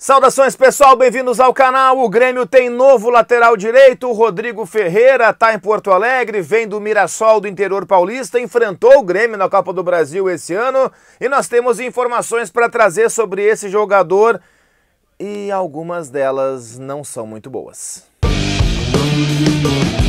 Saudações pessoal, bem-vindos ao canal. O Grêmio tem novo lateral direito. O Rodrigo Ferreira está em Porto Alegre, vem do Mirassol do interior paulista, enfrentou o Grêmio na Copa do Brasil esse ano e nós temos informações para trazer sobre esse jogador e algumas delas não são muito boas. Música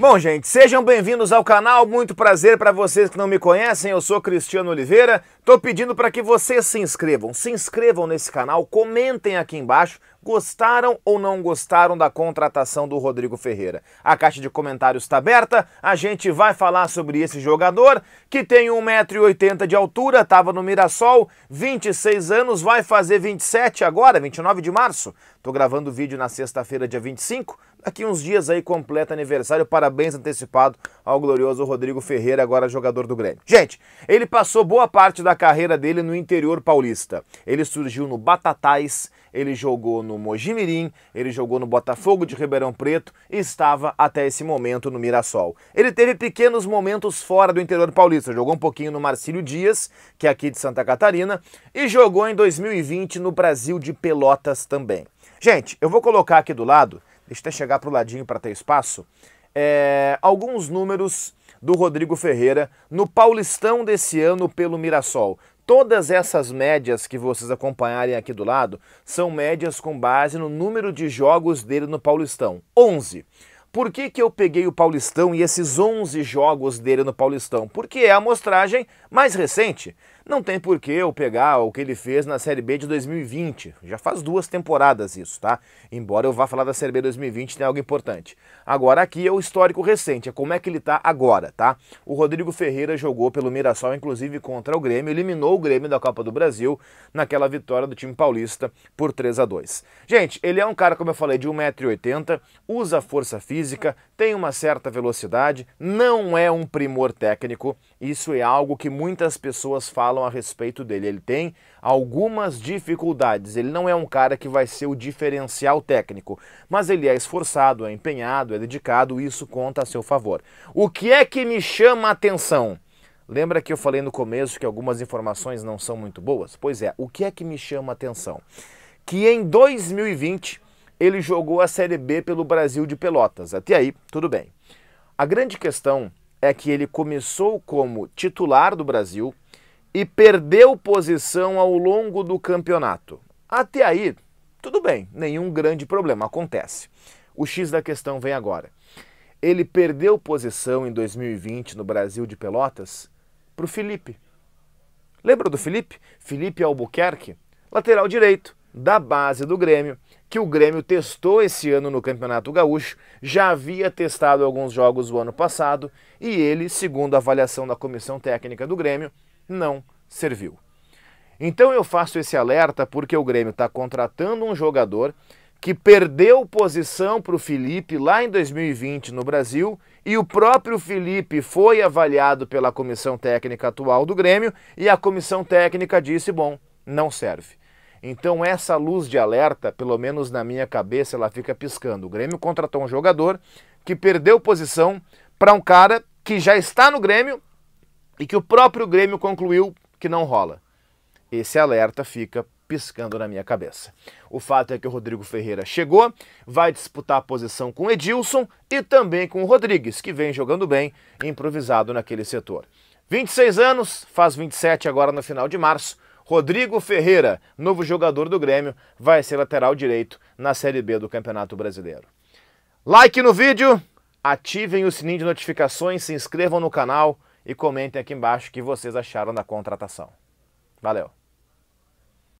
Bom, gente, sejam bem-vindos ao canal. Muito prazer para vocês que não me conhecem. Eu sou Cristiano Oliveira. Tô pedindo para que vocês se inscrevam. Se inscrevam nesse canal, comentem aqui embaixo gostaram ou não gostaram da contratação do Rodrigo Ferreira. A caixa de comentários está aberta, a gente vai falar sobre esse jogador que tem 1,80m de altura, estava no Mirassol, 26 anos, vai fazer 27 agora, 29 de março. estou gravando o vídeo na sexta-feira, dia 25. Daqui uns dias aí completa aniversário. Parabéns antecipado ao glorioso Rodrigo Ferreira, agora jogador do Grêmio. Gente, ele passou boa parte da carreira dele no interior paulista. Ele surgiu no Batatais, ele jogou no no Mojimirim, ele jogou no Botafogo de Ribeirão Preto e estava até esse momento no Mirassol. Ele teve pequenos momentos fora do interior paulista, jogou um pouquinho no Marcílio Dias, que é aqui de Santa Catarina, e jogou em 2020 no Brasil de Pelotas também. Gente, eu vou colocar aqui do lado, deixa eu até chegar pro ladinho para ter espaço, é, alguns números do Rodrigo Ferreira no Paulistão desse ano pelo Mirassol. Todas essas médias que vocês acompanharem aqui do lado são médias com base no número de jogos dele no Paulistão: 11. Por que, que eu peguei o Paulistão e esses 11 jogos dele no Paulistão? Porque é a amostragem mais recente. Não tem por que eu pegar o que ele fez na Série B de 2020. Já faz duas temporadas isso, tá? Embora eu vá falar da Série B 2020, tem algo importante. Agora aqui é o histórico recente, é como é que ele tá agora, tá? O Rodrigo Ferreira jogou pelo Mirassol, inclusive contra o Grêmio, eliminou o Grêmio da Copa do Brasil naquela vitória do time paulista por 3 a 2 Gente, ele é um cara, como eu falei, de 1,80m, usa força física física, tem uma certa velocidade, não é um primor técnico. Isso é algo que muitas pessoas falam a respeito dele. Ele tem algumas dificuldades. Ele não é um cara que vai ser o diferencial técnico, mas ele é esforçado, é empenhado, é dedicado, isso conta a seu favor. O que é que me chama a atenção? Lembra que eu falei no começo que algumas informações não são muito boas? Pois é, o que é que me chama a atenção? Que em 2020 ele jogou a Série B pelo Brasil de Pelotas. Até aí, tudo bem. A grande questão é que ele começou como titular do Brasil e perdeu posição ao longo do campeonato. Até aí, tudo bem, nenhum grande problema, acontece. O X da questão vem agora. Ele perdeu posição em 2020 no Brasil de Pelotas para o Felipe. Lembra do Felipe? Felipe Albuquerque, lateral direito, da base do Grêmio que o Grêmio testou esse ano no Campeonato Gaúcho, já havia testado alguns jogos o ano passado e ele, segundo a avaliação da comissão técnica do Grêmio, não serviu. Então eu faço esse alerta porque o Grêmio está contratando um jogador que perdeu posição para o Felipe lá em 2020 no Brasil e o próprio Felipe foi avaliado pela comissão técnica atual do Grêmio e a comissão técnica disse: bom, não serve. Então essa luz de alerta, pelo menos na minha cabeça, ela fica piscando. O Grêmio contratou um jogador que perdeu posição para um cara que já está no Grêmio e que o próprio Grêmio concluiu que não rola. Esse alerta fica piscando na minha cabeça. O fato é que o Rodrigo Ferreira chegou, vai disputar a posição com Edilson e também com o Rodrigues, que vem jogando bem, improvisado naquele setor. 26 anos, faz 27 agora no final de março. Rodrigo Ferreira, novo jogador do Grêmio, vai ser lateral direito na Série B do Campeonato Brasileiro. Like no vídeo, ativem o sininho de notificações, se inscrevam no canal e comentem aqui embaixo o que vocês acharam da contratação. Valeu!